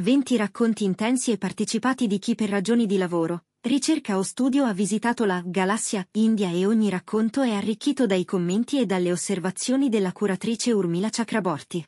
20 racconti intensi e partecipati di chi per ragioni di lavoro, ricerca o studio ha visitato la galassia India e ogni racconto è arricchito dai commenti e dalle osservazioni della curatrice Urmila Chakraborty.